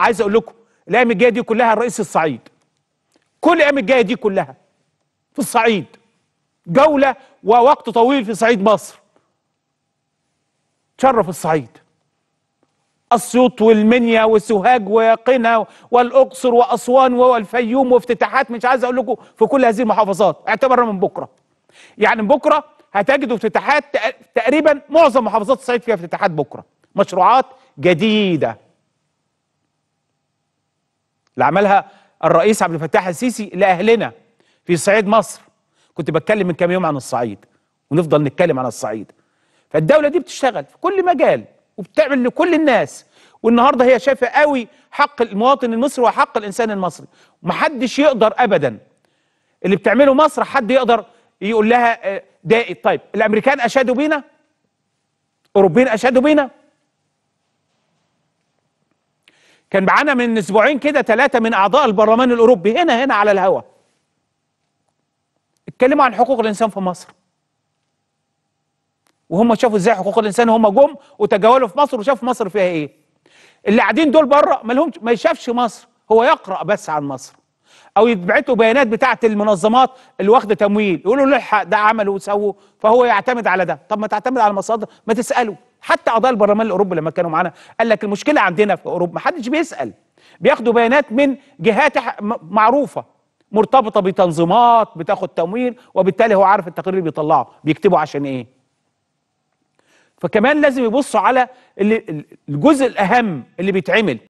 عايز اقول لكم الايام الجايه دي كلها الرئيس الصعيد كل الايام الجايه دي كلها في الصعيد جوله ووقت طويل في صعيد مصر تشرف الصعيد اسيوط والمنيا وسوهاج وقنا والاقصر واسوان والفيوم وافتتاحات مش عايز اقول لكم في كل هذه المحافظات اعتبرها من بكره يعني من بكره هتجدوا افتتاحات تقريبا معظم محافظات الصعيد فيها افتتاحات بكره مشروعات جديده اللي عملها الرئيس عبد الفتاح السيسي لاهلنا في صعيد مصر كنت بتكلم من كام يوم عن الصعيد ونفضل نتكلم عن الصعيد فالدوله دي بتشتغل في كل مجال وبتعمل لكل الناس والنهارده هي شايفه قوي حق المواطن المصري وحق الانسان المصري محدش يقدر ابدا اللي بتعمله مصر حد يقدر يقول لها آه، ده طيب الامريكان اشادوا بينا اوروبيين اشادوا بينا كان معانا من اسبوعين كده ثلاثه من اعضاء البرلمان الاوروبي هنا هنا على الهواء اتكلموا عن حقوق الانسان في مصر وهم شافوا ازاي حقوق الانسان هم جم وتجولوا في مصر وشافوا مصر فيها ايه اللي قاعدين دول بره ما لهمش ما يشافش مصر هو يقرا بس عن مصر او يبعتوا بيانات بتاعه المنظمات اللي واخده تمويل يقولوا له الحق ده عملوا وسووا فهو يعتمد على ده طب ما تعتمد على المصادر ما تساله حتى اعضاء البرلمان الاوروبي لما كانوا معانا قال لك المشكله عندنا في اوروبا ما حدش بيسال بياخدوا بيانات من جهات معروفه مرتبطه بتنظيمات بتاخد تمويل وبالتالي هو عارف التقرير اللي بيطلعه بيكتبه عشان ايه فكمان لازم يبصوا على الجزء الاهم اللي بيتعمل